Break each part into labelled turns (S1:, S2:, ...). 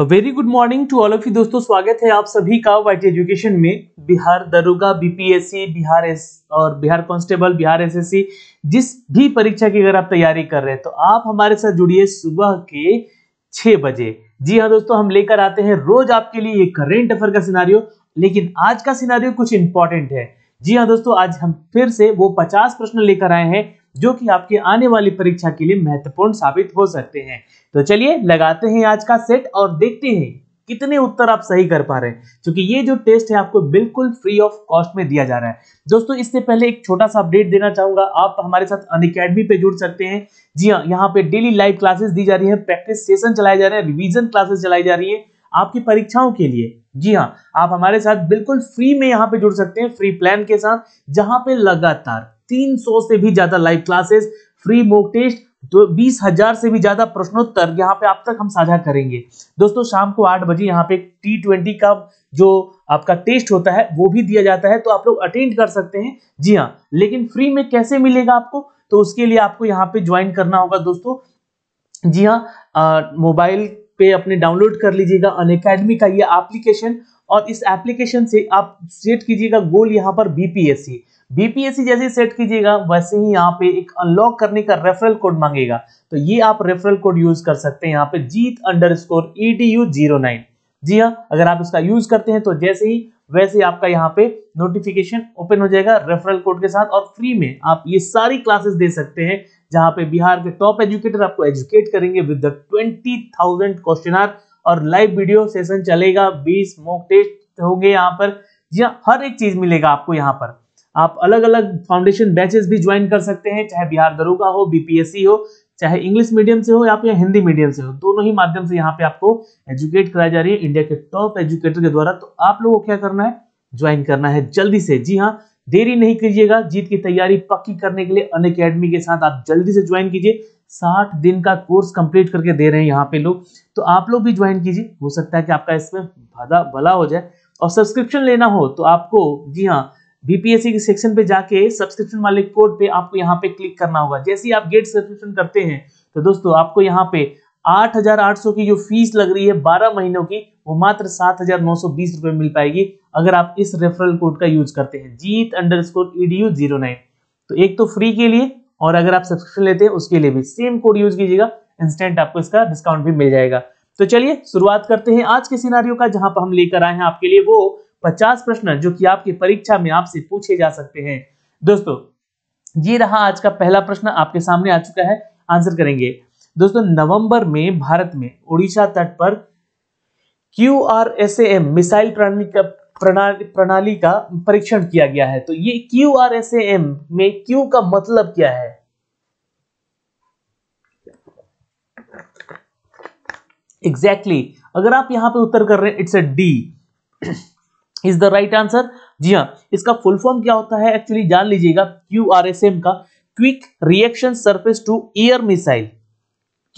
S1: Very good morning to all of you दोस्तों स्वागत है आप सभी का वाइट एजुकेशन में बिहार दरोगा बीपीएससी बिहार एस और बिहार कांस्टेबल बिहार एसएससी जिस भी परीक्षा की अगर आप तैयारी कर रहे हैं तो आप हमारे साथ जुड़िए सुबह के छह बजे जी हाँ दोस्तों हम लेकर आते हैं रोज आपके लिए ये करेंट अफेयर का सिनारियो लेकिन आज का सिनारियो कुछ इंपॉर्टेंट है जी हाँ दोस्तों आज हम फिर से वो पचास प्रश्न लेकर आए हैं जो कि आपके आने वाली परीक्षा के लिए महत्वपूर्ण साबित हो सकते हैं तो चलिए लगाते हैं आज का सेट और देखते हैं कितने उत्तर आप सही कर पा रहे हैं क्योंकि ये जो टेस्ट है आपको बिल्कुल फ्री ऑफ कॉस्ट में दिया जा रहा है दोस्तों इससे पहले एक छोटा सा अपडेट देना चाहूंगा आप हमारे साथ अन अकेडमी पे जुड़ सकते हैं जी हाँ यहाँ पे डेली लाइव क्लासेस दी जा रही है प्रैक्टिस सेशन चलाए जा रहे हैं रिविजन क्लासेस चलाई जा रही है आपकी परीक्षाओं के लिए जी हाँ आप हमारे साथ बिल्कुल फ्री में यहाँ पे जुड़ सकते हैं फ्री प्लान के साथ जहाँ पे लगातार 300 से भी ज्यादा live classes free mock test तो बीस हजार से भी ज्यादा प्रश्नोत्तर यहाँ पे आप तक हम साझा करेंगे दोस्तों शाम को आठ बजे यहाँ पे टी ट्वेंटी का जो आपका टेस्ट होता है वो भी दिया जाता है तो आप लोग अटेंड कर सकते हैं जी हाँ लेकिन फ्री में कैसे मिलेगा आपको तो उसके लिए आपको यहाँ पे ज्वाइन करना होगा दोस्तों जी हाँ मोबाइल पे अपने डाउनलोड कर लीजिएगा अन अकेडमी का ये एप्लीकेशन और इस एप्लीकेशन से आप सेट कीजिएगा गोल यहाँ पर बीपीएससी बीपीएससी जैसे सेट कीजिएगा वैसे ही यहाँ पे एक अनलॉक करने का रेफरल कोड मांगेगा तो ये आप रेफरल कोड यूज कर सकते हैं यहाँ पे Jeet underscore zero nine जी हाँ अगर आप इसका यूज करते हैं तो जैसे ही वैसे आपका यहाँ पे नोटिफिकेशन ओपन हो जाएगा रेफरल कोड के साथ और फ्री में आप ये सारी क्लासेस दे सकते हैं जहाँ पे बिहार के टॉप एजुकेटर आपको एजुकेट करेंगे with the twenty thousand question और लाइव वीडियो सेशन चलेगा बीस मॉक टेस्ट होंगे यहाँ पर हाँ हर एक चीज मिलेगा आपको यहाँ पर आप अलग अलग फाउंडेशन बैचेस भी ज्वाइन कर सकते हैं चाहे बिहार दरोगा हो बीपीएससी हो चाहे इंग्लिश मीडियम से हो या फिर हिंदी मीडियम से हो दोनों ही माध्यम से यहाँ पे आपको एजुकेट कराई जा रही है इंडिया के टॉप एजुकेटर के द्वारा तो आप लोगों को क्या करना है ज्वाइन करना है जल्दी से जी हाँ देरी नहीं करिएगा जीत की तैयारी पक्की करने के लिए अन अकेडमी के साथ आप जल्दी से ज्वाइन कीजिए साठ दिन का कोर्स कंप्लीट करके दे रहे हैं यहाँ पे लोग तो आप लोग भी ज्वाइन कीजिए हो सकता है कि आपका इसमें भला हो जाए और सब्सक्रिप्शन लेना हो तो आपको जी हाँ बीपीएससी के सेक्शन पे जाके सब्सक्रिप्शन वाले कोड पे आपको यहाँ पे क्लिक करना होगा जैसे ही आप गेट सब्सक्रिप्शन करते हैं तो दोस्तों आपको यहाँ पे 8,800 की जो फीस लग रही है 12 महीनों की वो मात्र 7,920 रुपए मिल पाएगी अगर आप इस रेफरल कोड का यूज करते हैं Jeet underscore EDU zero nine तो एक तो फ्री के लिए और अगर आप सब्सक्रिप्शन लेते हैं उसके लिए भी सेम कोड यूज कीजिएगा इंस्टेंट आपको इसका डिस्काउंट भी मिल जाएगा तो चलिए शुरुआत करते हैं आज के सिनारियों का जहां पर हम लेकर आए हैं आपके लिए वो पचास प्रश्न जो कि आपकी परीक्षा में आपसे पूछे जा सकते हैं दोस्तों ये रहा आज का पहला प्रश्न आपके सामने आ चुका है आंसर करेंगे दोस्तों नवंबर में भारत में उड़ीसा तट पर Q R S M missile प्रणाली का प्रणाली का परीक्षण किया गया है तो ये क्यू आर एस एम में क्यू का मतलब क्या है एग्जैक्टली exactly. अगर आप यहां पे उत्तर कर रहे हैं it's a D is the right answer जी हाँ इसका फुल फॉर्म क्या होता है एक्चुअली जान लीजिएगा क्यू आर एस एम का quick reaction surface to air missile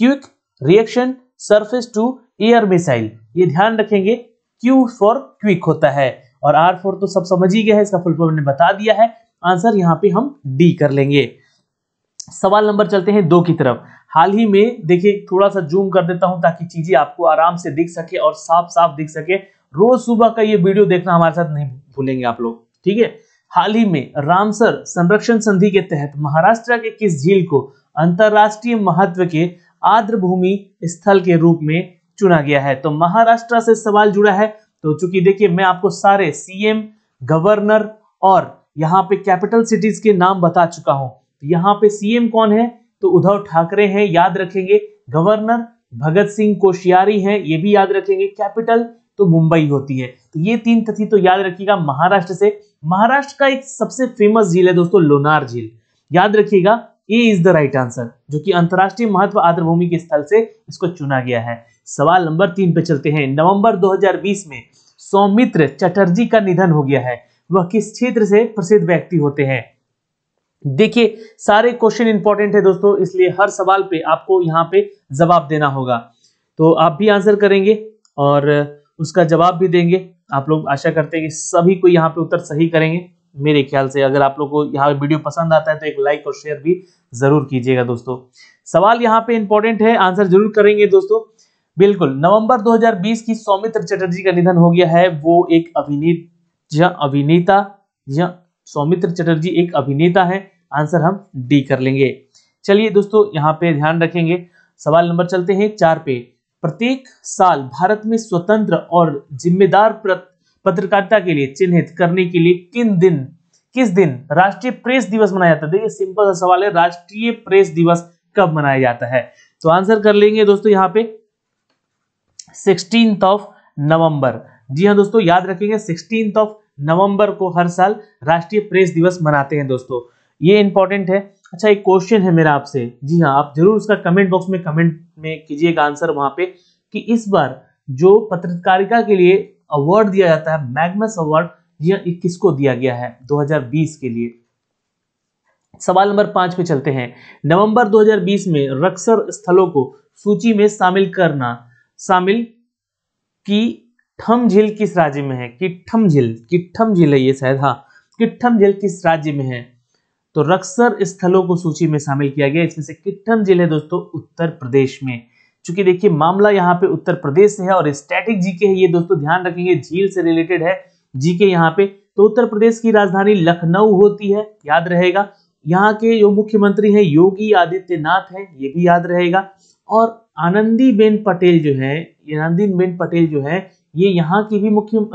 S1: quick reaction surface to air missile ये ध्यान रखेंगे क्यू फॉर क्विक होता है और आर फोर तो सब समझ ही गया है इसका फुल फॉर्म ने बता दिया है आंसर यहाँ पे हम डी कर लेंगे सवाल नंबर चलते हैं दो की तरफ हाल ही में देखिए थोड़ा सा जूम कर देता हूं ताकि चीजें आपको आराम से दिख सके और साफ साफ दिख सके रोज सुबह का ये वीडियो देखना हमारे साथ नहीं भूलेंगे आप लोग ठीक है हाल ही में रामसर संरक्षण संधि के तहत महाराष्ट्र के किस झील को अंतरराष्ट्रीय महत्व के आर्द्र भूमि स्थल के रूप में चुना गया है तो महाराष्ट्र से सवाल जुड़ा है तो चूंकि देखिए मैं आपको सारे सीएम गवर्नर और यहाँ पे कैपिटल सिटीज के नाम बता चुका हूं तो यहाँ पे सीएम कौन है तो उद्धव ठाकरे हैं याद रखेंगे गवर्नर भगत सिंह कोशियारी हैं ये भी याद रखेंगे कैपिटल तो मुंबई होती है तो ये तीन तिथि तो याद रखिएगा महाराष्ट्र से महाराष्ट्र का एक सबसे फेमस झील है दोस्तों लोनार झील याद रखिएगा A is the right answer जो कि अंतर्राष्ट्रीय महत्व आर्द्रभूमि के स्थल से इसको चुना गया है सवाल नंबर तीन पे चलते हैं नवंबर 2020 में सौमित्र चटर्जी का निधन हो गया है वह किस क्षेत्र से प्रसिद्ध व्यक्ति होते हैं देखिए सारे क्वेश्चन इंपॉर्टेंट है दोस्तों इसलिए हर सवाल पे आपको यहाँ पे जवाब देना होगा तो आप भी आंसर करेंगे और उसका जवाब भी देंगे आप लोग आशा करते हैं कि सभी को यहाँ पे उत्तर सही करेंगे मेरे ख्याल से अगर आप लोग को यहाँ वीडियो पसंद आता है तो एक लाइक और शेयर भी जरूर कीजिएगा दोस्तों सवाल यहाँ पे इंपॉर्टेंट है आंसर जरूर करेंगे दोस्तों बिल्कुल नवंबर 2020 की सौमित्र चटर्जी का निधन हो गया है वो एक अभिनीत या अभिनेता या सौमित्र चटर्जी एक अभिनेता है आंसर हम डी कर लेंगे चलिए दोस्तों यहाँ पे ध्यान रखेंगे सवाल नंबर चलते हैं चार पे प्रत्येक साल भारत में स्वतंत्र और जिम्मेदार पत्रकारिता के लिए चिन्हित करने के लिए किन दिन किस दिन राष्ट्रीय प्रेस दिवस मनाया जाता है देखिए सिंपल सा सवाल है राष्ट्रीय प्रेस दिवस कब मनाया जाता है तो आंसर कर लेंगे दोस्तों यहाँ पे सिक्सटीन ऑफ नवंबर जी हाँ दोस्तों याद रखेंगे सिक्सटीन ऑफ नवंबर को हर साल राष्ट्रीय प्रेस दिवस मनाते हैं दोस्तों ये इंपॉर्टेंट है अच्छा एक क्वेश्चन है मेरा आपसे जी हाँ आप जरूर उसका कमेंट बॉक्स में कमेंट में कीजिएगा आंसर वहां पे कि इस बार जो पत्रकारिता के लिए अवार्ड दिया जाता है मैग्नस अवार्ड यह किसको दिया गया है 2020 के लिए सवाल नंबर पांच पे चलते हैं नवंबर 2020 में रक्सर स्थलों को सूची में शामिल करना शामिल की ठम झील किस राज्य में है किट्ठम झील किट्ठम झील है ये शायद हाँ किट्ठम झील किस राज्य में है तो रक्सर स्थलों को सूची में शामिल किया गया इसमें से किट्ठन जिले दोस्तों उत्तर प्रदेश में चूंकि देखिए मामला यहाँ पे उत्तर प्रदेश से है और स्टैटिक जीके है ये दोस्तों ध्यान रखेंगे झील से रिलेटेड है जीके यहाँ पे तो उत्तर प्रदेश की राजधानी लखनऊ होती है याद रहेगा यहाँ के जो मुख्यमंत्री हैं योगी आदित्यनाथ हैं ये भी याद रहेगा और आनंदी बेन पटेल जो है आनंदी बेन पटेल जो है ये यहाँ की भी मुख्य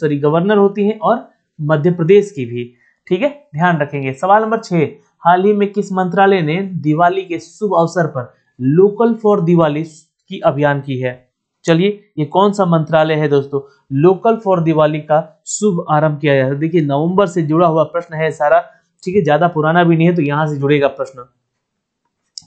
S1: सॉरी गवर्नर होती हैं और मध्य प्रदेश की भी ठीक है ध्यान रखेंगे सवाल नंबर छह हाल ही में किस मंत्रालय ने दिवाली के शुभ अवसर पर लोकल फॉर दिवाली की अभियान की है चलिए ये कौन सा मंत्रालय है दोस्तों लोकल फॉर दिवाली का शुभ आरंभ किया है देखिए नवंबर से जुड़ा हुआ प्रश्न है सारा ठीक है ज्यादा पुराना भी नहीं है तो यहाँ से जुड़ेगा प्रश्न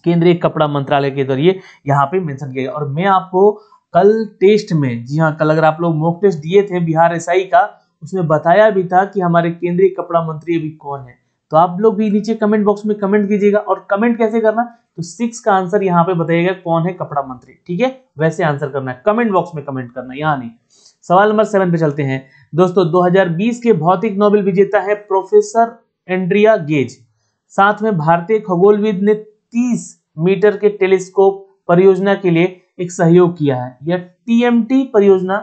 S1: केंद्रीय कपड़ा मंत्रालय के जरिए यहाँ पे मेंशन किया गया और मैं आपको कल टेस्ट में जी हाँ कल अगर आप लोग मॉक टेस्ट दिए थे बिहार एसआई का उसमें बताया भी था कि हमारे केंद्रीय कपड़ा मंत्री अभी कौन है तो आप लोग भी नीचे कमेंट बॉक्स में कमेंट कीजिएगा और कमेंट कैसे करना तो सिक्स का आंसर यहाँ पे बताइएगा कौन है कपड़ा मंत्री ठीक है वैसे आंसर करना है कमेंट बॉक्स में कमेंट करना यहाँ नहीं सवाल नंबर सेवन पे चलते हैं दोस्तों 2020 के भौतिक नोबेल विजेता है प्रोफेसर एंड्रिया गेज साथ में भारतीय खगोलविद ने 30 मीटर के टेलीस्कोप परियोजना के लिए एक सहयोग किया है यह टीएमटी परियोजना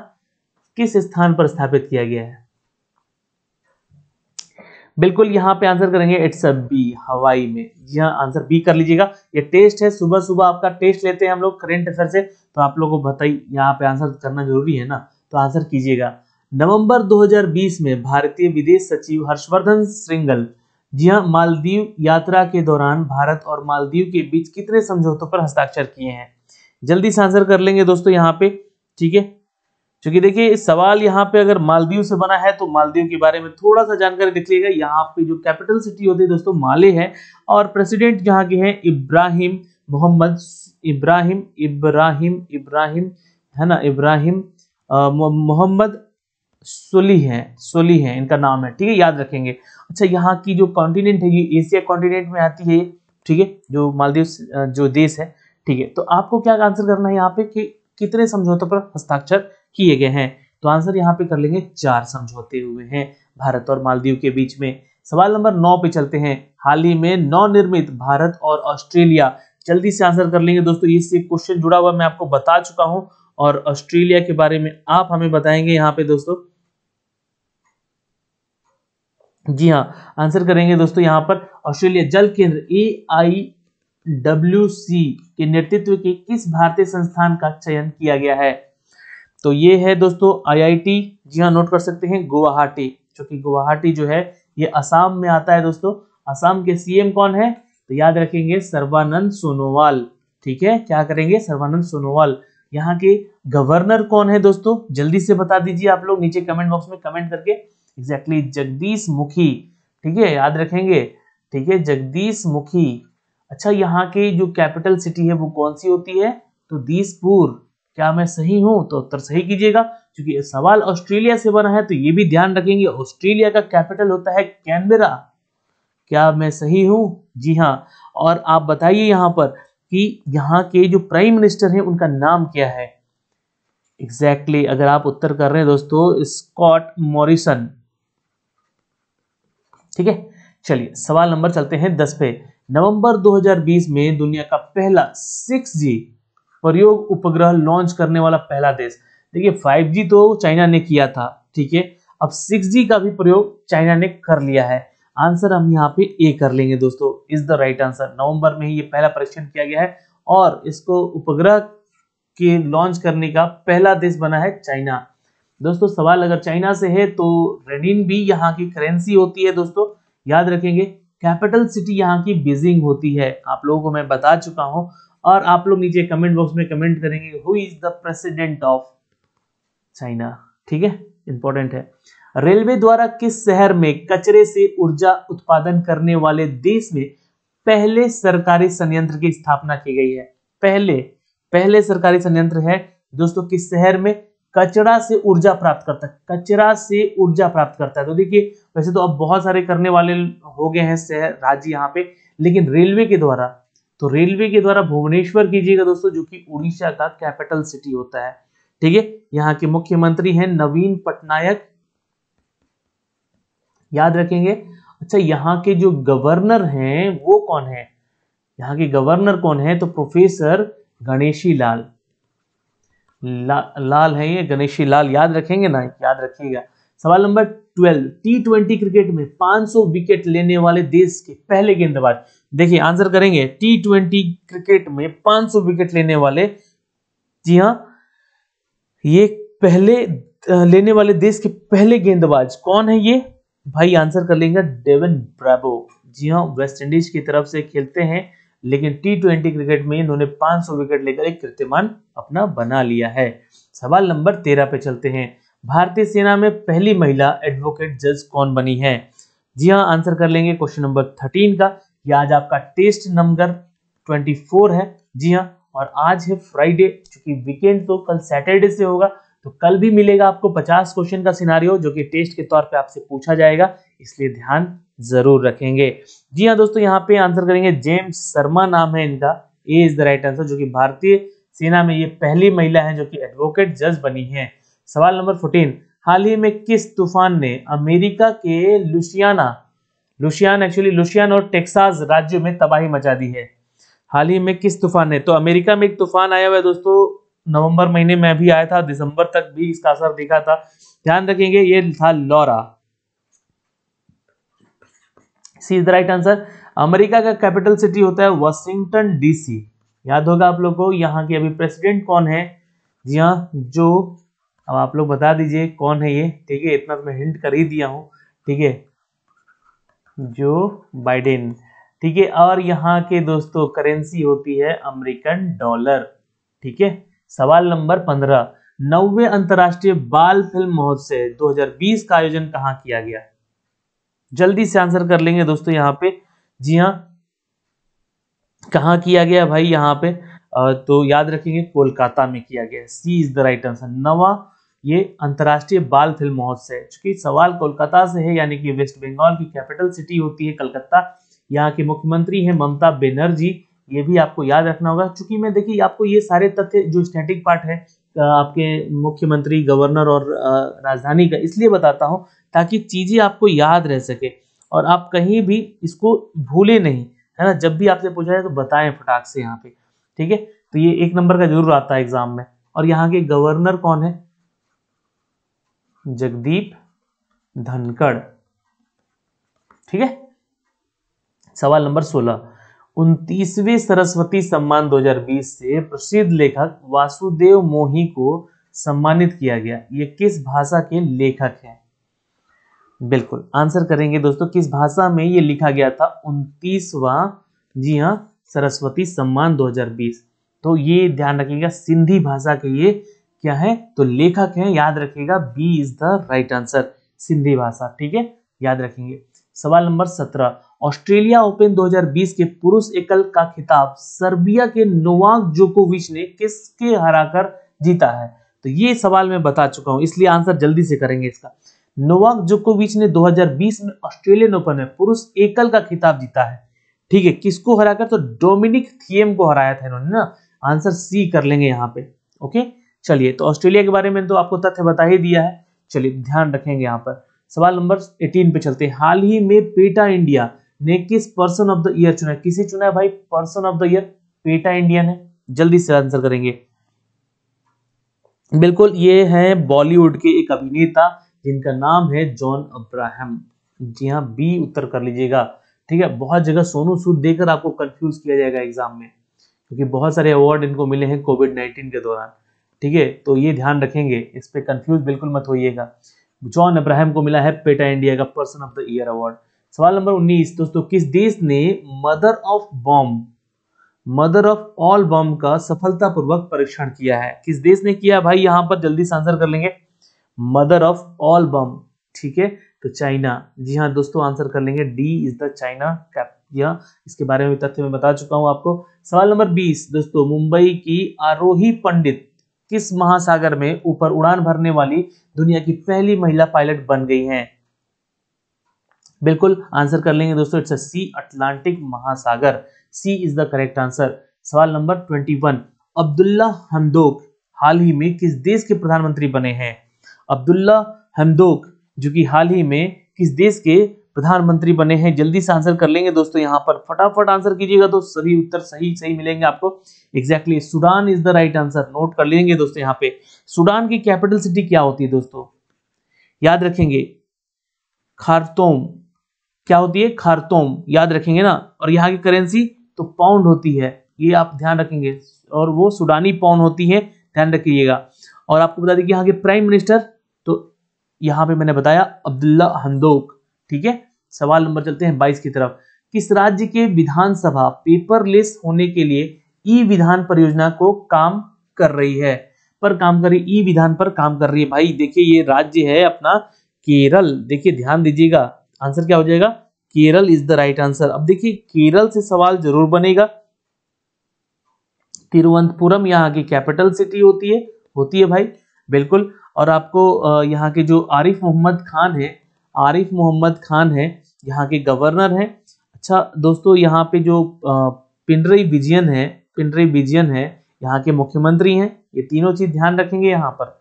S1: किस स्थान पर स्थापित किया गया है बिल्कुल यहाँ पे आंसर करेंगे इट्स अ बी हवाई में जी हाँ आंसर बी कर लीजिएगा ये टेस्ट है सुबह सुबह आपका टेस्ट लेते हैं हम लोग करेंट अफेयर से तो आप लोगों को बताइए यहाँ पे आंसर करना जरूरी है ना तो आंसर कीजिएगा नवंबर 2020 में भारतीय विदेश सचिव हर्षवर्धन श्रृंगल जी हाँ मालदीव यात्रा के दौरान भारत और मालदीव के बीच कितने समझौतों पर हस्ताक्षर किए हैं जल्दी से आंसर कर लेंगे दोस्तों यहाँ पे ठीक है क्योंकि देखिए सवाल यहाँ पे अगर मालदीव से बना है तो मालदीव के बारे में थोड़ा सा जानकारी देख लीजिएगा यहाँ पे जो कैपिटल सिटी होती है दोस्तों माले है और प्रेसिडेंट यहाँ के हैं इब्राहिम मोहम्मद इब्राहिम इब्राहिम इब्राहिम है ना इब्राहिम मोहम्मद सोली है सोली है इनका नाम है ठीक है याद रखेंगे अच्छा यहाँ की जो कॉन्टिनेंट है ये एशिया कॉन्टिनेंट में आती है ठीक है जो मालदीव जो देश है ठीक है तो आपको क्या आंसर करना है यहाँ पे कि कितने समझौतों पर हस्ताक्षर किए गए हैं तो आंसर यहाँ पे कर लेंगे चार समझौते हुए हैं भारत और मालदीव के बीच में सवाल नंबर नौ पे चलते हैं हाल ही में निर्मित भारत और ऑस्ट्रेलिया जल्दी से आंसर कर लेंगे दोस्तों इससे क्वेश्चन जुड़ा हुआ मैं आपको बता चुका हूं और ऑस्ट्रेलिया के बारे में आप हमें बताएंगे यहाँ पे दोस्तों जी हाँ आंसर करेंगे दोस्तों यहाँ पर ऑस्ट्रेलिया जल केंद्र ए आई डब्ल्यू सी के नेतृत्व के किस भारतीय संस्थान का चयन किया गया है तो ये है दोस्तों आईआईटी जी हाँ नोट कर सकते हैं गुवाहाटी क्योंकि गुवाहाटी जो है ये असम में आता है दोस्तों असम के सीएम कौन है तो याद रखेंगे सर्वानंद सोनोवाल ठीक है क्या करेंगे सर्वानंद सोनोवाल यहाँ के गवर्नर कौन है दोस्तों जल्दी से बता दीजिए आप लोग नीचे कमेंट बॉक्स में कमेंट करके एग्जैक्टली exactly, जगदीश मुखी ठीक है याद रखेंगे ठीक है जगदीश मुखी अच्छा यहाँ की जो कैपिटल सिटी है वो कौन सी होती है तो दीसपुर क्या मैं सही हूं तो उत्तर सही कीजिएगा क्योंकि सवाल ऑस्ट्रेलिया से बना है तो ये भी ध्यान रखेंगे ऑस्ट्रेलिया का कैपिटल होता है कैनबेरा क्या मैं सही हूं जी हाँ और आप बताइए यहां पर कि यहाँ के जो प्राइम मिनिस्टर हैं उनका नाम क्या है एग्जैक्टली exactly, अगर आप उत्तर कर रहे हैं दोस्तों स्कॉट मॉरिसन ठीक है चलिए सवाल नंबर चलते हैं दस पे नवंबर 2020 में दुनिया का पहला सिक्स जी प्रयोग उपग्रह लॉन्च करने वाला पहला देश देखिए 5G तो चाइना ने किया था ठीक है अब 6G का भी प्रयोग चाइना ने कर लिया है आंसर हम यहाँ पे ए कर लेंगे दोस्तों इज द राइट आंसर नवंबर में ही ये पहला परीक्षण किया गया है और इसको उपग्रह के लॉन्च करने का पहला देश बना है चाइना दोस्तों सवाल अगर चाइना से है तो रेडिन भी यहाँ की करेंसी होती है दोस्तों याद रखेंगे कैपिटल सिटी यहाँ की बीजिंग होती है आप लोगों को मैं बता चुका हूँ और आप लोग नीचे कमेंट बॉक्स में कमेंट करेंगे who is the president of China ठीक है इंपॉर्टेंट है रेलवे द्वारा किस शहर में कचरे से ऊर्जा उत्पादन करने वाले देश में पहले सरकारी संयंत्र की स्थापना की गई है पहले पहले सरकारी संयंत्र है दोस्तों किस शहर में कचरा से ऊर्जा प्राप्त करता है कचरा से ऊर्जा प्राप्त करता है तो देखिए वैसे तो अब बहुत सारे करने वाले हो गए हैं शहर राज्य यहाँ पे लेकिन रेलवे के द्वारा तो रेलवे के द्वारा भुवनेश्वर कीजिएगा दोस्तों जो कि उड़ीसा का कैपिटल सिटी होता है ठीक है यहाँ के मुख्यमंत्री हैं नवीन पटनायक याद रखेंगे अच्छा यहाँ के जो गवर्नर हैं वो कौन है यहाँ के गवर्नर कौन है तो प्रोफेसर गणेशी लाल ला, लाल है ये गणेशी लाल याद रखेंगे ना याद रखिएगा सवाल नंबर ट्वेल्व टी ट्वेंटी क्रिकेट में 500 विकेट लेने वाले देश के पहले गेंदबाज देखिए आंसर करेंगे टी ट्वेंटी क्रिकेट में 500 विकेट लेने वाले जी हाँ ये पहले लेने वाले देश के पहले गेंदबाज कौन है ये भाई आंसर कर लेंगे डेविन ब्रैबो जी हाँ वेस्ट इंडीज की तरफ से खेलते हैं लेकिन टी ट्वेंटी क्रिकेट में इन्होंने 500 विकेट लेकर एक कीर्तिमान अपना बना लिया है सवाल नंबर तेरह पे चलते हैं भारतीय सेना में पहली महिला एडवोकेट जज कौन बनी है जी हाँ आंसर कर लेंगे क्वेश्चन नंबर थर्टीन का ये आज आपका टेस्ट नंबर 24 है जी हाँ और आज है फ्राइडे चूंकि वीकेंड तो कल सैटरडे से होगा तो कल भी मिलेगा आपको 50 क्वेश्चन का सिनारियो जो कि टेस्ट के तौर पे आपसे पूछा जाएगा इसलिए ध्यान जरूर रखेंगे जी हाँ दोस्तों यहाँ पे आंसर करेंगे जेम्स शर्मा नाम है इनका A is the right answer जो कि भारतीय सेना में ये पहली महिला है जो कि एडवोकेट जज बनी है सवाल नंबर फोर्टीन हाल ही में किस तूफान ने अमेरिका के लुसियाना लुशियान एक्चुअली लुशियान और टेक्सास राज्य में तबाही मचा दी है हाल ही में किस तूफान ने तो अमेरिका में एक तूफान आया हुआ है दोस्तों नवंबर महीने में अभी आया था दिसंबर तक भी इसका असर दिखा था ध्यान रखेंगे ये था Laura C is the right answer America का कैपिटल सिटी होता है वॉशिंगटन डीसी याद होगा आप लोग को यहाँ के अभी प्रेसिडेंट कौन है जी हाँ जो अब आप लोग बता दीजिए कौन है ये ठीक है इतना तो मैं हिंट कर ही दिया हूँ ठीक है जो बाइडेन ठीक है और यहाँ के दोस्तों करेंसी होती है अमेरिकन डॉलर ठीक है सवाल नंबर पंद्रह नब्बे अंतर्राष्ट्रीय बाल फिल्म महोत्सव 2020 का आयोजन कहाँ किया गया जल्दी से आंसर कर लेंगे दोस्तों यहाँ पे जी हाँ कहाँ किया गया भाई यहाँ पे तो याद रखेंगे कोलकाता में किया गया C is the right answer नवा ये अंतर्राष्ट्रीय बाल फिल्म महोत्सव है चूंकि सवाल कोलकाता से है यानी कि वेस्ट बंगाल की कैपिटल सिटी होती है कलकत्ता यहाँ के मुख्यमंत्री हैं ममता बनर्जी ये भी आपको याद रखना होगा चूंकि मैं देखिए आपको ये सारे तथ्य जो स्टैटिक पार्ट है आपके मुख्यमंत्री गवर्नर और राजधानी का इसलिए बताता हूँ ताकि चीज़ें आपको याद रह सके और आप कहीं भी इसको भूले नहीं है ना जब भी आपसे पूछा जाए तो बताएं फटाक से यहाँ पे ठीक है तो ये एक नंबर का जरूर आता है एग्जाम में और यहाँ के गवर्नर कौन है जगदीप धनखड़ ठीक है सवाल नंबर सोलह उनतीसवें सरस्वती सम्मान 2020 से प्रसिद्ध लेखक वासुदेव मोही को सम्मानित किया गया ये किस भाषा के लेखक हैं बिल्कुल आंसर करेंगे दोस्तों किस भाषा में ये लिखा गया था उनतीसवा जी हाँ सरस्वती सम्मान 2020 तो ये ध्यान रखिएगा सिंधी भाषा के ये क्या है तो लेखक है याद रखिएगा B is the right answer Sindhi भाषा ठीक है याद रखेंगे सवाल नंबर सत्रह ऑस्ट्रेलिया ओपन 2020 के पुरुष एकल का खिताब सर्बिया के नोवाक जोकोविच ने किसके हराकर जीता है तो ये सवाल मैं बता चुका हूं इसलिए आंसर जल्दी से करेंगे इसका नोवाक जोकोविच ने 2020 में ऑस्ट्रेलियन ओपन में पुरुष एकल का खिताब जीता है ठीक है किसको हराकर तो डोमिनिक थियम को हराया था इन्होंने ना आंसर सी कर लेंगे यहाँ पे ओके चलिए तो ऑस्ट्रेलिया के बारे में तो आपको तथ्य बता ही दिया है चलिए ध्यान रखेंगे यहाँ पर सवाल नंबर 18 पे चलते हैं हाल ही में पेटा इंडिया ने किस पर्सन ऑफ द ईयर चुना है किसे चुना है भाई person of the year PETA India ने जल्दी से आंसर करेंगे बिल्कुल ये है बॉलीवुड के एक अभिनेता जिनका नाम है जॉन अब्राहम जी हाँ बी उत्तर कर लीजिएगा ठीक है बहुत जगह सोनू सूद देकर आपको कंफ्यूज किया जाएगा एग्जाम में क्योंकि बहुत सारे अवार्ड इनको मिले हैं कोविड नाइन्टीन के दौरान ठीक है तो ये ध्यान रखेंगे इस पर कंफ्यूज बिल्कुल मत होइएगा जॉन अब्राहम को मिला है पेटा इंडिया का person of the year award सवाल नंबर 19 दोस्तों किस देश ने mother of bomb mother of all bomb का सफलतापूर्वक परीक्षण किया है किस देश ने किया भाई यहां पर जल्दी से आंसर कर लेंगे मदर ऑफ ऑल बॉम्ब ठीक है तो चाइना जी हाँ दोस्तों आंसर कर लेंगे D is the China cap या इसके बारे में तथ्य मैं बता चुका हूं आपको सवाल नंबर बीस दोस्तों मुंबई की आरोही पंडित किस महासागर में ऊपर उड़ान भरने वाली दुनिया की पहली महिला पायलट बन गई हैं बिल्कुल आंसर कर लेंगे दोस्तों इट्स सी अटलांटिक महासागर C is the correct answer सवाल नंबर ट्वेंटी वन अब्दुल्ला हमदोक हाल ही में किस देश के प्रधानमंत्री बने हैं अब्दुल्ला हमदोक जो कि हाल ही में किस देश के प्रधानमंत्री बने हैं जल्दी से आंसर कर लेंगे दोस्तों यहाँ पर फटाफट आंसर कीजिएगा तो सभी उत्तर सही सही मिलेंगे आपको exactly Sudan is the right answer note कर लेंगे दोस्तों यहाँ पे सुडान की कैपिटल सिटी क्या होती है दोस्तों याद रखेंगे खारतोम क्या होती है खारतोम याद रखेंगे ना और यहाँ की करेंसी तो पाउंड होती है ये आप ध्यान रखेंगे और वो सुडानी पाउंड होती है ध्यान रखिएगा और आपको बता दें कि यहाँ के प्राइम मिनिस्टर तो यहाँ पे मैंने बताया अब्दुल्ला हंदोक ठीक है सवाल नंबर चलते हैं बाईस की तरफ किस राज्य के विधानसभा पेपरलेस होने के लिए ई विधान परियोजना को काम कर रही है पर काम कर रही ई विधान पर काम कर रही है भाई देखिए ये राज्य है अपना केरल देखिए ध्यान दीजिएगा आंसर क्या हो जाएगा Kerala is the right answer अब देखिए केरल से सवाल जरूर बनेगा तिरुवंतपुरम यहाँ की कैपिटल सिटी होती है होती है भाई बिल्कुल और आपको यहाँ के जो आरिफ मोहम्मद खान है आरिफ मोहम्मद खान हैं यहाँ के गवर्नर हैं अच्छा दोस्तों यहाँ पे जो पिंडरी विजयन है पिंडरी विजयन है यहाँ के मुख्यमंत्री हैं ये तीनों चीज ध्यान रखेंगे यहाँ पर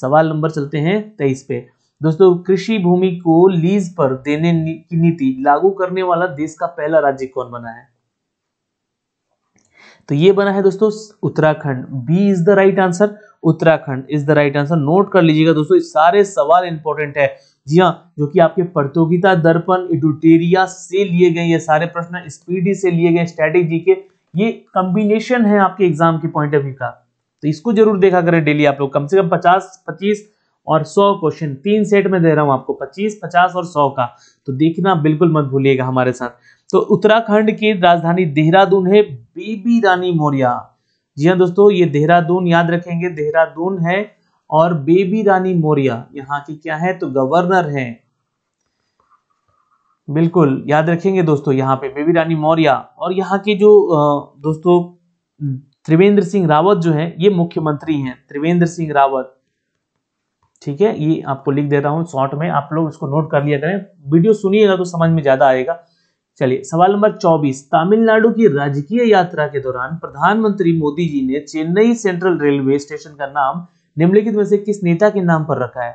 S1: सवाल नंबर चलते हैं तेईस पे दोस्तों कृषि भूमि को लीज पर देने की नीति लागू करने वाला देश का पहला राज्य कौन बना है तो ये बना है दोस्तों Uttarakhand B is the right answer Uttarakhand is the right answer note कर लीजिएगा दोस्तों सारे सवाल इंपॉर्टेंट है जी हाँ जो कि आपके प्रतियोगिता दर्पण इडुटेरिया से लिए गए ये सारे प्रश्न स्पीडी से लिए गए स्ट्रेटेजी के ये कॉम्बिनेशन है आपके एग्जाम के पॉइंट ऑफ व्यू का तो इसको जरूर देखा करें डेली आप लोग कम से कम पचास पच्चीस और सौ क्वेश्चन तीन सेट में दे रहा हूं आपको पच्चीस पचास और सौ का तो देखना बिल्कुल मत भूलिएगा हमारे साथ तो उत्तराखंड की राजधानी देहरादून है बीबी रानी मौर्या जी हाँ दोस्तों ये देहरादून याद रखेंगे देहरादून है और बेबी रानी मौर्या यहाँ की क्या है तो गवर्नर है बिल्कुल याद रखेंगे दोस्तों यहाँ पे बेबी रानी मौर्य और यहाँ के जो दोस्तों त्रिवेंद्र सिंह रावत जो है ये मुख्यमंत्री हैं त्रिवेंद्र सिंह रावत ठीक है ये आपको लिख दे रहा हूँ शॉर्ट में आप लोग इसको नोट कर लिया करें वीडियो सुनिएगा तो समझ में ज्यादा आएगा चलिए सवाल नंबर 24 तमिलनाडु की राजकीय यात्रा के दौरान प्रधानमंत्री मोदी जी ने चेन्नई सेंट्रल रेलवे स्टेशन का नाम निम्नलिखित में से किस नेता के नाम पर रखा है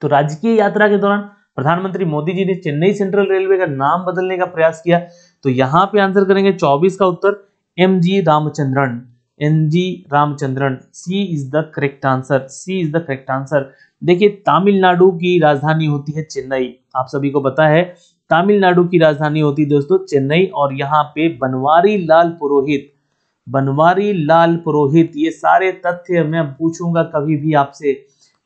S1: तो राजकीय यात्रा के दौरान प्रधानमंत्री मोदी जी ने चेन्नई सेंट्रल रेलवे का नाम बदलने का प्रयास किया तो यहां पे आंसर करेंगे 24 का उत्तर M G Ramachandran N G Ramachandran C is the correct answer C is the correct answer देखिए तमिलनाडु की राजधानी होती है चेन्नई आप सभी को पता है तमिलनाडु की राजधानी होती है दोस्तों चेन्नई और यहाँ पे बनवारी लाल पुरोहित बनवारी लाल पुरोहित ये सारे तथ्य मैं पूछूंगा कभी भी आपसे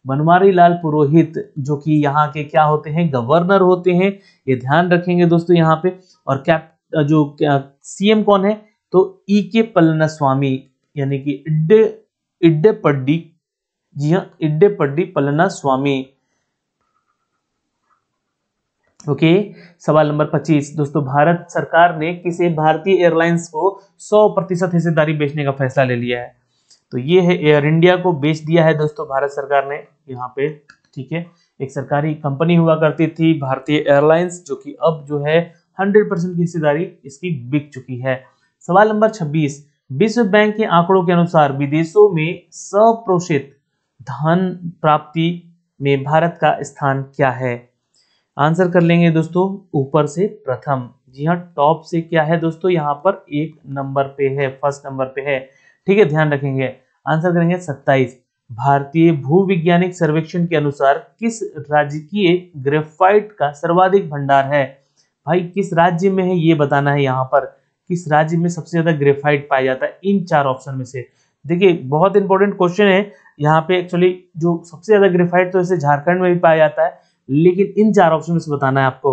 S1: बनवारी लाल पुरोहित जो कि यहाँ के क्या होते हैं गवर्नर होते हैं ये ध्यान रखेंगे दोस्तों यहाँ पे और कैप जो सीएम कौन है तो ई के स्वामी यानी कि इड्डे पड्डी जी हाँ पड्डी पलना स्वामी ओके सवाल नंबर 25 दोस्तों भारत सरकार ने किसे भारतीय एयरलाइंस को 100 प्रतिशत हिस्सेदारी बेचने का फैसला ले लिया है तो ये है एयर इंडिया को बेच दिया है दोस्तों भारत सरकार ने यहाँ पे ठीक है एक सरकारी कंपनी हुआ करती थी भारतीय एयरलाइंस जो कि अब जो है 100 परसेंट की हिस्सेदारी इसकी बिक चुकी है सवाल नंबर 26 विश्व बैंक के आंकड़ों के अनुसार विदेशों में सप्रषित धन प्राप्ति में भारत का स्थान क्या है आंसर कर लेंगे दोस्तों ऊपर से प्रथम जी हाँ टॉप से क्या है दोस्तों यहाँ पर एक नंबर पे है फर्स्ट नंबर पे है ठीक है ध्यान रखेंगे आंसर करेंगे सत्ताईस भारतीय भूविज्ञानिक सर्वेक्षण के अनुसार किस राज्य की ग्रेफाइट का सर्वाधिक भंडार है भाई किस राज्य में है ये बताना है यहाँ पर किस राज्य में सबसे ज्यादा ग्रेफाइट पाया जाता है इन चार ऑप्शन में से देखिए बहुत इंपॉर्टेंट क्वेश्चन है यहाँ पे एक्चुअली जो सबसे ज्यादा ग्रेफाइट तो इसे झारखंड में भी पाया जाता है लेकिन इन चार ऑप्शन में से बताना है आपको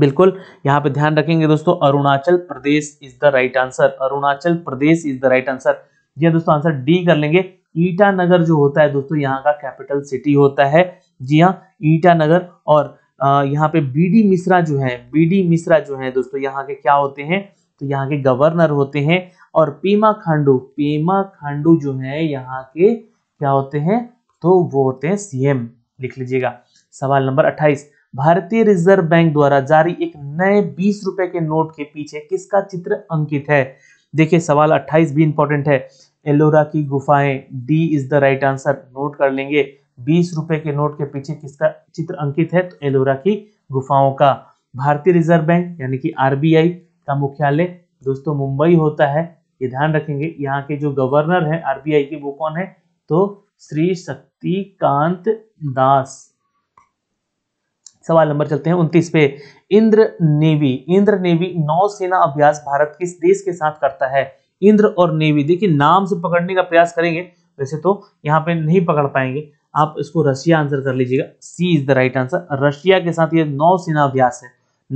S1: बिल्कुल यहाँ पे ध्यान रखेंगे दोस्तों Arunachal Pradesh is the right answer Arunachal Pradesh is the right answer ये दोस्तों आंसर डी कर लेंगे ईटानगर जो होता है दोस्तों यहाँ का कैपिटल सिटी होता है जी हाँ ईटानगर और यहाँ पे बीडी मिश्रा जो है बीडी मिश्रा जो है दोस्तों यहाँ के क्या होते हैं तो यहाँ के गवर्नर होते हैं और पीमा खांडू पीमा खांडू जो है यहाँ के क्या होते हैं तो वो होते हैं सीएम लिख लीजिएगा सवाल नंबर अट्ठाईस भारतीय रिजर्व बैंक द्वारा जारी एक नए बीस रुपए के नोट के पीछे किसका चित्र अंकित है देखिए सवाल 28 भी इंपॉर्टेंट है एलोरा की गुफाएं D is the right answer note कर लेंगे बीस रुपए के नोट के पीछे किसका चित्र अंकित है तो एलोरा की गुफाओं का भारतीय रिजर्व बैंक यानी कि आरबीआई का मुख्यालय दोस्तों मुंबई होता है ये ध्यान रखेंगे यहाँ के जो गवर्नर है आरबीआई के वो कौन है तो श्री शक्तिकांत दास सवाल नंबर चलते हैं 29 पे इंद्र नेवी इंद्र नेवी नौसेना अभ्यास भारत किस देश के साथ करता है इंद्र और नेवी देखिए नाम से पकड़ने का प्रयास करेंगे वैसे तो यहाँ पे नहीं पकड़ पाएंगे आप इसको रशिया आंसर कर लीजिएगा C is the right answer Russia के साथ ये नौसेना अभ्यास है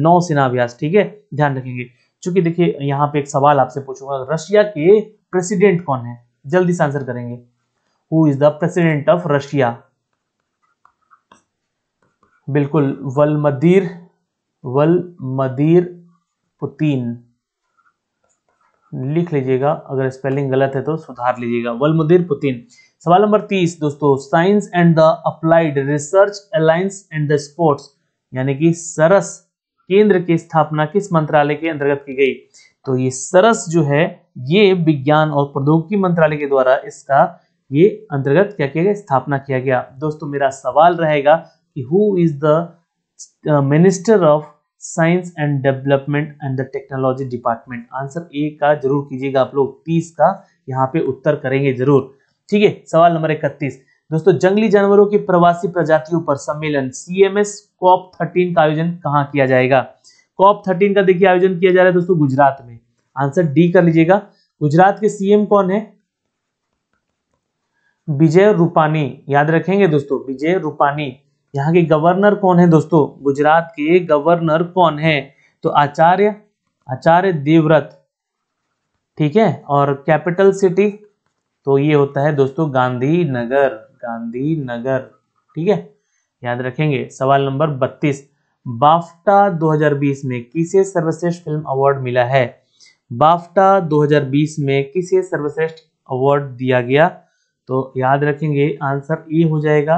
S1: नौसेना अभ्यास ठीक है ध्यान रखेंगे चूंकि देखिए यहाँ पे एक सवाल आपसे पूछूंगा रशिया के प्रेसिडेंट कौन है जल्दी से आंसर करेंगे who is the president of Russia बिल्कुल वलमदीर वलमदीर पुतिन लिख लीजिएगा अगर स्पेलिंग गलत है तो सुधार लीजिएगा वलमदीर पुतिन सवाल नंबर तीस दोस्तों science and the applied research alliance and the sports यानी कि सरस केंद्र की स्थापना किस मंत्रालय के अंतर्गत की गई तो ये सरस जो है ये विज्ञान और प्रौद्योगिकी मंत्रालय के द्वारा इसका ये अंतर्गत क्या किया गया स्थापना किया गया दोस्तों मेरा सवाल रहेगा कि who is the minister of science and development and the technology department answer A का जरूर कीजिएगा आप लोग तीस का यहाँ पे उत्तर करेंगे जरूर ठीक है सवाल नंबर इकतीस दोस्तों जंगली जानवरों की प्रवासी प्रजातियों पर सम्मेलन सीएमएस कॉप थर्टीन का आयोजन कहाँ किया जाएगा कॉप थर्टीन का देखिए आयोजन किया जा रहा है दोस्तों गुजरात में आंसर डी कर लीजिएगा गुजरात के सीएम कौन है विजय रूपानी याद रखेंगे दोस्तों विजय रूपानी यहाँ के गवर्नर कौन है दोस्तों गुजरात के गवर्नर कौन है तो आचार्य आचार्य देवव्रत ठीक है और कैपिटल सिटी तो ये होता है दोस्तों गांधीनगर गांधीनगर ठीक है याद रखेंगे सवाल नंबर बत्तीस बाफ्टा 2020 में किसे सर्वश्रेष्ठ फिल्म अवार्ड मिला है बाफ्टा 2020 में किसे सर्वश्रेष्ठ अवार्ड दिया गया तो याद रखेंगे आंसर ए हो जाएगा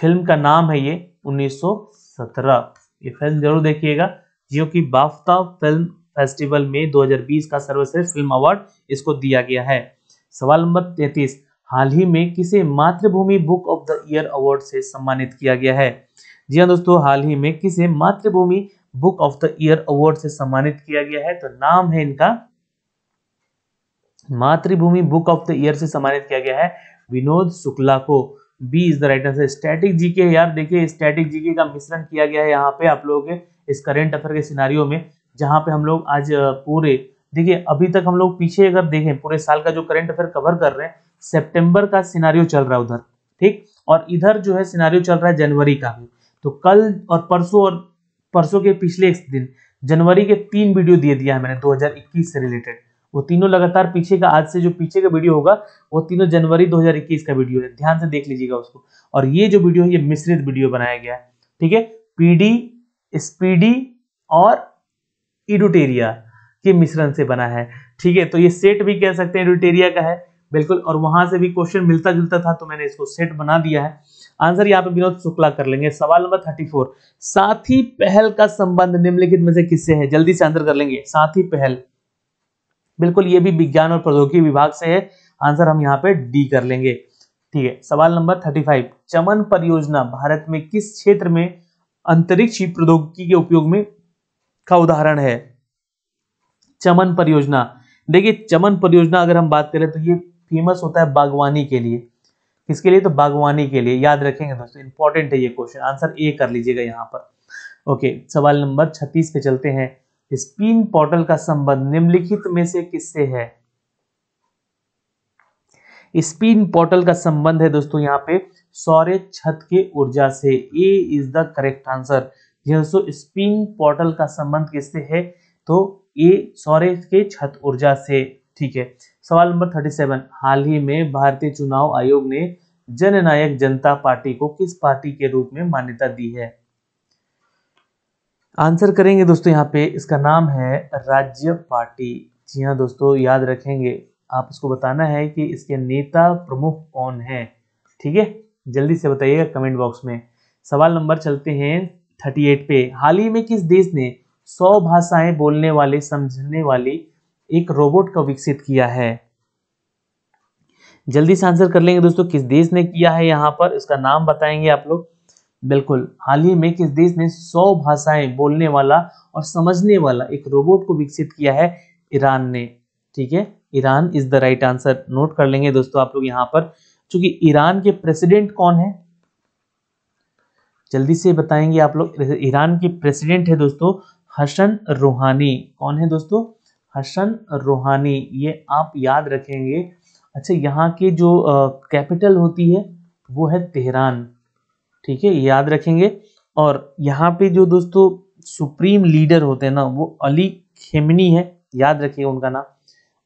S1: फिल्म का नाम है ये 1917 ये फिल्म जरूर देखिएगा जो कि बाफ्टा फिल्म फेस्टिवल में 2020 का सर्वश्रेष्ठ फिल्म अवार्ड इसको दिया गया है सवाल नंबर तैतीस हाल ही में किसे Mathrubhumi book of the year award से सम्मानित किया गया है जी हाँ दोस्तों हाल ही में किसे Mathrubhumi book of the year award से सम्मानित किया गया है तो नाम है इनका मातृभूमि बुक ऑफ द ईयर से सम्मानित किया गया है विनोद शुक्ला को B is the right answer static GK यार देखिए स्टैटिक जीके का मिश्रण किया गया है यहाँ पे आप लोगों के इस करेंट अफेयर के सिनारियों में जहाँ पे हम लोग आज पूरे देखिए अभी तक हम लोग पीछे अगर देखें पूरे साल का जो करेंट अफेयर कवर कर रहे हैं सितंबर का सिनारियो चल रहा है उधर ठीक और इधर जो है सिनारियो चल रहा है जनवरी का भी तो कल और परसों और परसों के पिछले दिन जनवरी के तीन वीडियो दिए दिया है मैंने 2021 से रिलेटेड वो तीनों लगातार पीछे का आज से जो पीछे का वीडियो होगा वो तीनों जनवरी 2021 का वीडियो है ध्यान से देख लीजिएगा उसको और ये जो वीडियो है ये मिश्रित वीडियो बनाया गया है ठीक है पीडी स्पीडी और इडुटेरिया के मिश्रण से बना है ठीक है तो ये सेट भी कह सकते हैं इडुटेरिया का है बिल्कुल और वहां से भी क्वेश्चन मिलता जुलता था तो मैंने इसको सेट बना दिया है आंसर यहाँ पे विनोद शुक्ला कर लेंगे सवाल नंबर थर्टी फोर साथी पहल का संबंध निम्नलिखित में से किससे है जल्दी से आंसर कर लेंगे साथी पहल बिल्कुल ये भी विज्ञान और प्रौद्योगिकी विभाग से है आंसर हम यहाँ पे डी कर लेंगे ठीक है सवाल नंबर थर्टी फाइव चमन परियोजना भारत में किस क्षेत्र में अंतरिक्ष प्रौद्योगिकी के उपयोग में का उदाहरण है चमन परियोजना देखिए चमन परियोजना अगर हम बात करें तो ये फेमस होता है बागवानी के लिए किसके लिए तो बागवानी के लिए याद रखेंगे दोस्तों इंपॉर्टेंट है ये क्वेश्चन आंसर ए कर लीजिएगा यहाँ पर ओके सवाल नंबर छत्तीस पे चलते हैं स्पिन पोर्टल का संबंध निम्नलिखित में से किससे है स्पिन पोर्टल का संबंध है दोस्तों यहाँ पे सौर्य छत के ऊर्जा से A is the correct answer दोस्तों स्पिन पोर्टल का संबंध किससे है तो ए सौर्य के छत ऊर्जा से ठीक है सवाल नंबर थर्टी सेवन हाल ही में भारतीय चुनाव आयोग ने जननायक जनता पार्टी को किस पार्टी के रूप में मान्यता दी है आंसर करेंगे दोस्तों यहाँ पे इसका नाम है राज्य पार्टी जी हाँ दोस्तों याद रखेंगे आप इसको बताना है कि इसके नेता प्रमुख कौन है ठीक है जल्दी से बताइएगा कमेंट बॉक्स में सवाल नंबर चलते हैं थर्टी एट पे हाल ही में किस देश ने सौ भाषाएं बोलने वाले समझने वाली एक रोबोट का विकसित किया है जल्दी से आंसर कर लेंगे दोस्तों किस देश ने किया है यहाँ पर इसका नाम बताएंगे आप लोग बिल्कुल हाल ही में किस देश ने 100 भाषाएं बोलने वाला और समझने वाला एक रोबोट को विकसित किया है ईरान ने ठीक है Iran is the right answer note कर लेंगे दोस्तों आप लोग यहाँ पर चूंकि ईरान के प्रेसिडेंट कौन है जल्दी से बताएंगे आप लोग ईरान के प्रेसिडेंट है दोस्तों हसन रूहानी कौन है दोस्तों हसन रूहानी ये आप याद रखेंगे अच्छा यहाँ के जो कैपिटल होती है वो है तेहरान ठीक है याद रखेंगे और यहाँ पे जो दोस्तों सुप्रीम लीडर होते हैं ना वो अली खेमनी है याद रखिए उनका नाम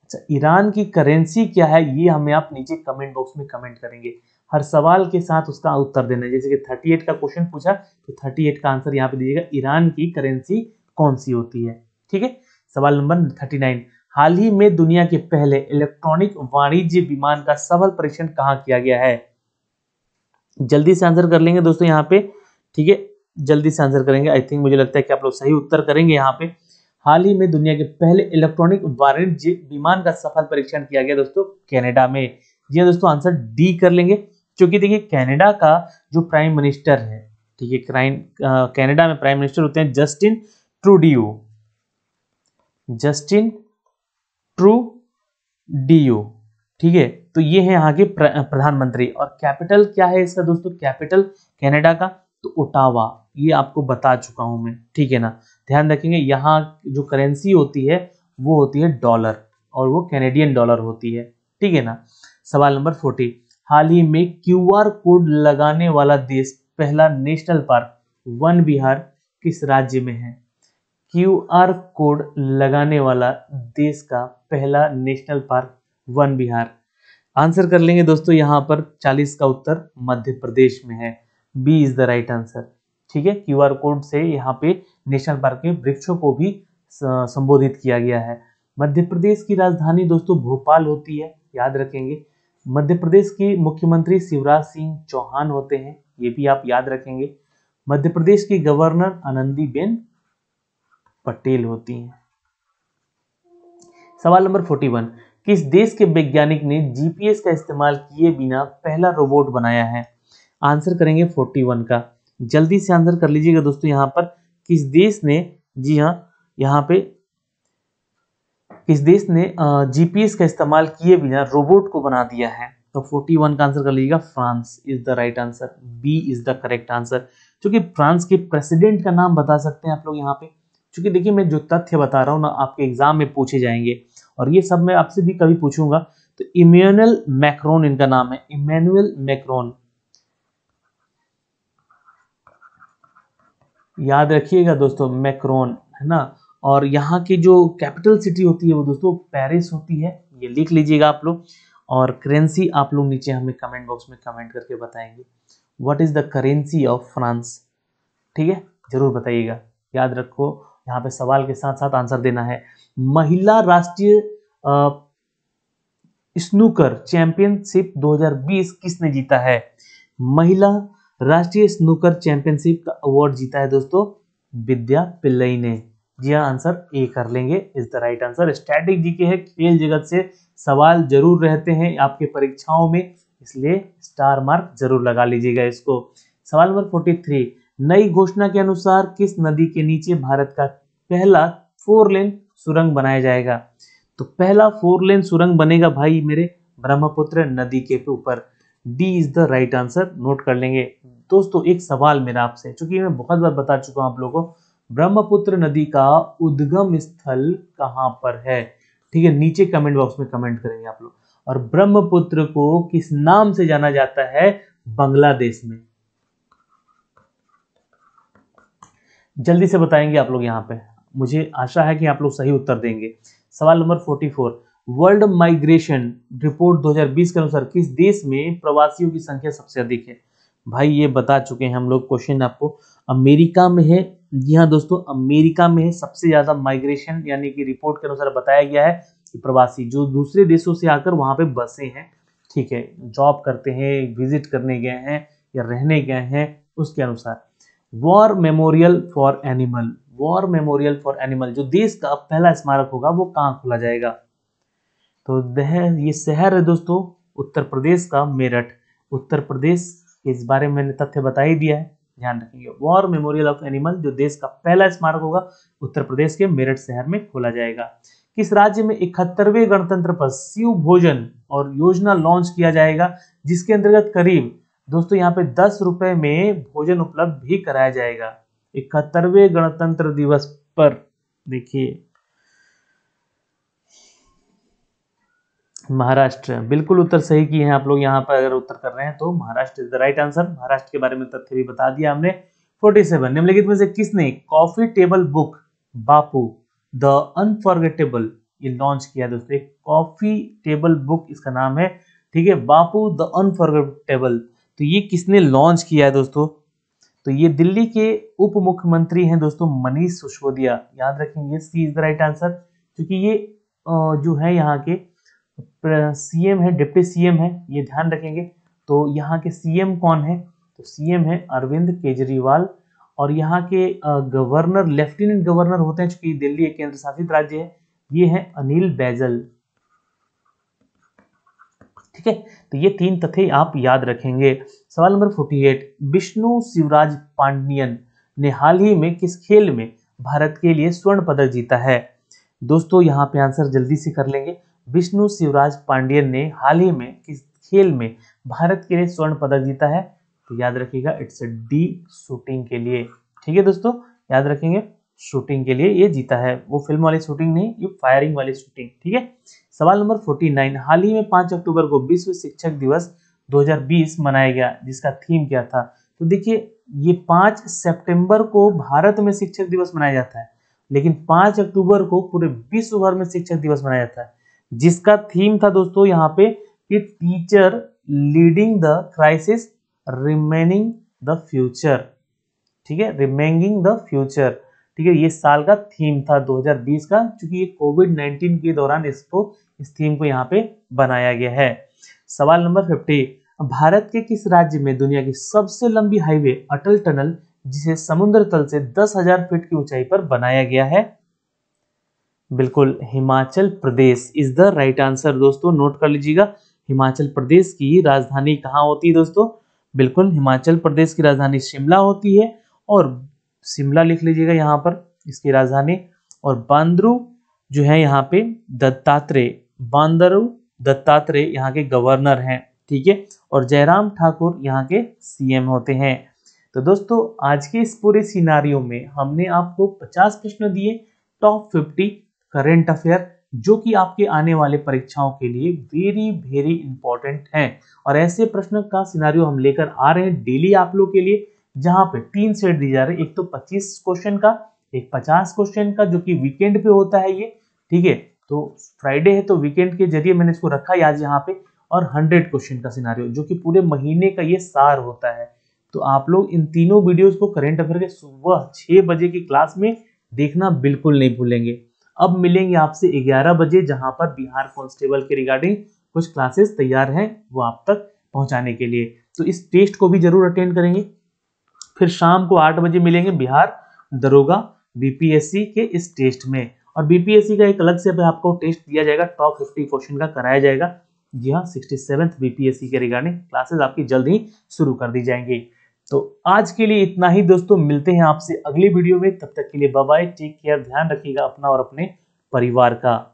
S1: अच्छा ईरान की करेंसी क्या है ये हमें आप नीचे कमेंट बॉक्स में कमेंट करेंगे हर सवाल के साथ उसका उत्तर देना जैसे कि 38 का क्वेश्चन पूछा तो 38 का आंसर यहाँ पे दीजिएगा ईरान की करेंसी कौन सी होती है ठीक है सवाल नंबर थर्टी नाइन हाल ही में दुनिया के पहले इलेक्ट्रॉनिक वाणिज्य विमान का सफल परीक्षण कहाँ किया गया है जल्दी से आंसर कर लेंगे दोस्तों यहाँ पे ठीक है जल्दी से आंसर करेंगे आई थिंक मुझे लगता है कि आप लोग सही उत्तर करेंगे यहाँ पे हाल ही में दुनिया के पहले इलेक्ट्रॉनिक वाणिज्य विमान का सफल परीक्षण किया गया दोस्तों कैनेडा में जी हाँ दोस्तों आंसर डी कर लेंगे क्योंकि देखिए कनाडा का जो प्राइम मिनिस्टर है ठीक है क्राइम कनाडा में प्राइम मिनिस्टर होते हैं Justin Trudeau Justin Trudeau ठीक है तो ये है यहाँ के प्रधानमंत्री और कैपिटल क्या है इसका दोस्तों कैपिटल कनाडा का तो ओटावा ये आपको बता चुका हूं मैं ठीक है ना ध्यान रखेंगे यहाँ जो करेंसी होती है वो होती है डॉलर और वो कैनेडियन डॉलर होती है ठीक है ना सवाल नंबर फोर्टी हाल ही में क्यूआर कोड लगाने वाला देश पहला नेशनल पार्क वन बिहार किस राज्य में है क्यू आर कोड लगाने वाला देश का पहला national park Van Vihar answer कर लेंगे दोस्तों यहाँ पर 40 का उत्तर मध्य प्रदेश में है B is the right answer ठीक है क्यू आर कोड से यहाँ पे नेशनल पार्क के वृक्षों को भी संबोधित किया गया है मध्य प्रदेश की राजधानी दोस्तों भोपाल होती है याद रखेंगे मध्य प्रदेश के मुख्यमंत्री शिवराज सिंह चौहान होते हैं ये भी आप याद रखेंगे मध्य प्रदेश की गवर्नर आनंदीबेन पटेल होती हैं सवाल नंबर 41 किस देश के वैज्ञानिक ने जीपीएस का इस्तेमाल किए बिना पहला रोबोट बनाया है आंसर करेंगे 41 का जल्दी से आंसर कर लीजिएगा दोस्तों यहाँ पर किस देश ने जी हाँ यहाँ पे किस देश ने जीपीएस का इस्तेमाल किए बिना रोबोट को बना दिया है तो 41 का आंसर कर लीजिएगा France is the right answer B is the correct answer क्योंकि फ्रांस के प्रेसिडेंट का नाम बता सकते हैं आप लोग यहाँ पे क्योंकि देखिए मैं जो तथ्य बता रहा हूँ ना आपके एग्जाम में पूछे जाएंगे और ये सब मैं आपसे भी कभी पूछूंगा तो इम्यूनल मैक्रोन इनका नाम है इमेनुअल मैक्रोन याद रखिएगा दोस्तों मैक्रोन है ना और यहाँ की जो कैपिटल सिटी होती है वो दोस्तों पेरिस होती है ये लिख लीजिएगा आप लोग और करेंसी आप लोग नीचे हमें कमेंट बॉक्स में कमेंट करके बताएंगे what is the currency of France ठीक है ज़रूर बताइएगा याद रखो यहाँ पे सवाल के साथ साथ आंसर देना है महिला राष्ट्रीय स्नूकर चैंपियनशिप 2020 किसने जीता है महिला राष्ट्रीय स्नूकर चैंपियनशिप का अवार्ड जीता है दोस्तों विद्या पिल्लई ने जी हाँ आंसर ए कर लेंगे is the right answer static GK है खेल जगत से सवाल जरूर रहते हैं आपके परीक्षाओं में इसलिए स्टार मार्क जरूर लगा लीजिएगा इसको सवाल नंबर फोर्टी थ्री नई घोषणा के अनुसार किस नदी के नीचे भारत का पहला फोर लेन सुरंग बनाया जाएगा तो पहला फोर लेन सुरंग बनेगा भाई मेरे ब्रह्मपुत्र नदी के ऊपर D is the right answer note कर लेंगे दोस्तों एक सवाल मेरा आपसे चूंकि मैं बहुत बार बता चुका हूं आप लोगों को ब्रह्मपुत्र नदी का उद्गम स्थल कहां पर है ठीक है नीचे कमेंट बॉक्स में कमेंट करेंगे आप लोग और ब्रह्मपुत्र को किस नाम से जाना जाता है बांग्लादेश में जल्दी से बताएंगे आप लोग यहाँ पे मुझे आशा है कि आप लोग सही उत्तर देंगे सवाल नंबर forty four world migration report 2020 के अनुसार किस देश में प्रवासियों की संख्या सबसे अधिक है भाई ये बता चुके हैं हम लोग क्वेश्चन आपको अमेरिका में है जी हाँ दोस्तों अमेरिका में सबसे ज़्यादा माइग्रेशन यानी कि रिपोर्ट के अनुसार बताया गया है कि प्रवासी जो दूसरे देशों से आकर वहां पे बसे हैं ठीक है जॉब करते हैं विजिट करने गए हैं या रहने गए हैं उसके अनुसार war memorial for animal war memorial for animal जो देश का पहला स्मारक होगा वो कहाँ खोला जाएगा तो ये शहर है दोस्तों उत्तर प्रदेश का मेरठ उत्तर प्रदेश के इस बारे में मैंने तथ्य बता ही दिया है ध्यान रखेंगे वॉर मेमोरियल ऑफ एनिमल जो देश का पहला स्मारक होगा उत्तर प्रदेश के मेरठ शहर में खोला जाएगा किस राज्य में इकहत्तरवे गणतंत्र पर शिव भोजन और योजना लॉन्च किया जाएगा जिसके अंतर्गत करीब दोस्तों यहाँ पे दस रुपए में भोजन उपलब्ध भी कराया जाएगा इकहत्तरवे गणतंत्र दिवस पर देखिए महाराष्ट्र बिल्कुल उत्तर सही किए हैं आप लोग यहाँ पर अगर उत्तर कर रहे हैं तो Maharashtra is the right answer Maharashtra के बारे में तथ्य भी बता दिया हमने 47 निम्नलिखित में से किसने coffee table book Bapu the unforgettable ये लॉन्च किया दोस्तों कॉफी टेबल बुक इसका नाम है ठीक है बापू द अनफॉरगेटेबल तो ये किसने लॉन्च किया है दोस्तों तो ये दिल्ली के उप मुख्यमंत्री हैं दोस्तों मनीष सिसोदिया याद रखेंगे C is the right answer क्योंकि ये जो है यहाँ के सीएम है डिप्टी सीएम है ये ध्यान रखेंगे तो यहाँ के सीएम कौन है तो सीएम है अरविंद केजरीवाल और यहाँ के गवर्नर लेफ्टिनेंट गवर्नर होते हैं चूंकि दिल्ली एक केंद्र शासित राज्य है ये है अनिल बैजल ठीक है तो ये तीन तथ्य आप याद रखेंगे सवाल नंबर 48 विष्णु शिवराज पांडियन ने हाल ही में किस खेल में भारत के लिए स्वर्ण पदक जीता है दोस्तों यहाँ पे आंसर जल्दी से कर लेंगे विष्णु शिवराज पांडियन ने हाल ही में किस खेल में भारत के लिए स्वर्ण पदक जीता है तो याद रखिएगा इट्स अ डी शूटिंग के लिए ठीक है दोस्तों याद रखेंगे शूटिंग के लिए ये जीता है वो फिल्म वाली शूटिंग नहीं ये फायरिंग वाली शूटिंग ठीक है सवाल नंबर 49 हाल ही में 5 अक्टूबर को विश्व शिक्षक दिवस 2020 मनाया गया जिसका थीम क्या था तो देखिए ये 5 सितंबर को भारत में शिक्षक दिवस मनाया जाता है लेकिन 5 अक्टूबर को पूरे विश्व भर में शिक्षक दिवस मनाया जाता है जिसका थीम था दोस्तों यहाँ पे कि teacher leading the crisis reimagining the future ठीक है रिमेनिंग द फ्यूचर ठीक है ये साल का थीम था 2020 का क्योंकि ये कोविड 19 के दौरान इसको इस थीम को यहाँ पे बनाया गया है सवाल नंबर फिफ्टी भारत के किस राज्य में दुनिया की सबसे लंबी हाईवे अटल टनल जिसे समुद्र तल से दस हजार फीट की ऊंचाई पर बनाया गया है बिल्कुल Himachal Pradesh is the right answer दोस्तों नोट कर लीजिएगा हिमाचल प्रदेश की राजधानी कहाँ होती है दोस्तों बिल्कुल हिमाचल प्रदेश की राजधानी शिमला होती है और शिमला लिख लीजिएगा यहाँ पर इसकी राजधानी और बांद्रू जो है यहाँ पे दत्तात्रेय बांदरू दत्तात्रेय यहाँ के गवर्नर हैं ठीक है और जयराम ठाकुर यहाँ के सीएम होते हैं तो दोस्तों आज के इस पूरे सिनारियो में हमने आपको 50 प्रश्न दिए टॉप 50 करेंट अफेयर जो कि आपके आने वाले परीक्षाओं के लिए वेरी वेरी इंपॉर्टेंट है और ऐसे प्रश्न का सिनारियो हम लेकर आ रहे हैं डेली आप लोग के लिए जहाँ पे तीन सेट दिए जा रहे हैं एक तो 25 क्वेश्चन का एक 50 क्वेश्चन का जो कि वीकेंड पे होता है ये ठीक है तो फ्राइडे है तो वीकेंड के जरिए मैंने इसको रखा आज यहाँ पे और हंड्रेड क्वेश्चन का सिनारियो जो कि पूरे महीने का ये सार होता है तो आप लोग इन तीनों वीडियोस को करेंट अफेयर के सुबह छः बजे की क्लास में देखना बिल्कुल नहीं भूलेंगे अब मिलेंगे आपसे 11 बजे जहां पर बिहार कॉन्स्टेबल के रिगार्डिंग कुछ क्लासेस तैयार हैं वो आप तक पहुंचाने के लिए तो इस टेस्ट को भी जरूर अटेंड करेंगे फिर शाम को आठ बजे मिलेंगे बिहार दरोगा बीपीएससी के इस टेस्ट में और बीपीएससी का एक अलग से आपको टेस्ट दिया जाएगा टॉप फिफ्टी क्वेश्चन का कराया जाएगा जी हाँ सिक्सटी सेवन्थ बीपीएससी के रिगार्डिंग क्लासेस आपकी जल्द ही शुरू कर दी जाएंगी तो आज के लिए इतना ही दोस्तों मिलते हैं आपसे अगली वीडियो में तब तक के लिए बाय टेक केयर ध्यान रखिएगा अपना और अपने परिवार का